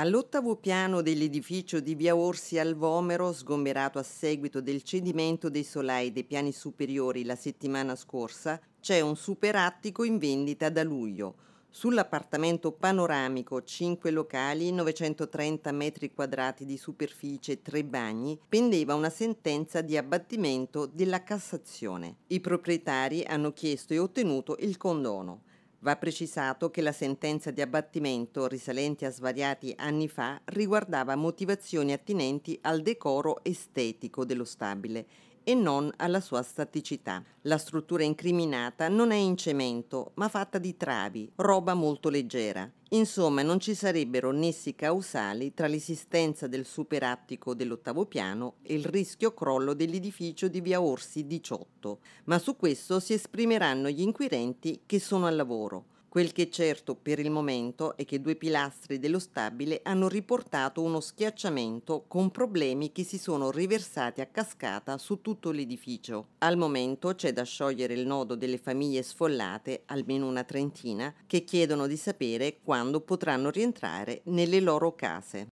All'ottavo piano dell'edificio di Via Orsi al Vomero, sgomberato a seguito del cedimento dei solai dei piani superiori la settimana scorsa, c'è un superattico in vendita da luglio. Sull'appartamento panoramico, 5 locali, 930 metri quadrati di superficie e 3 bagni, pendeva una sentenza di abbattimento della Cassazione. I proprietari hanno chiesto e ottenuto il condono. Va precisato che la sentenza di abbattimento, risalente a svariati anni fa, riguardava motivazioni attinenti al decoro estetico dello stabile e non alla sua staticità. La struttura incriminata non è in cemento, ma fatta di travi, roba molto leggera. Insomma, non ci sarebbero nessi causali tra l'esistenza del superattico dell'ottavo piano e il rischio crollo dell'edificio di via Orsi 18, ma su questo si esprimeranno gli inquirenti che sono al lavoro. Quel che è certo per il momento è che due pilastri dello stabile hanno riportato uno schiacciamento con problemi che si sono riversati a cascata su tutto l'edificio. Al momento c'è da sciogliere il nodo delle famiglie sfollate, almeno una trentina, che chiedono di sapere quando potranno rientrare nelle loro case.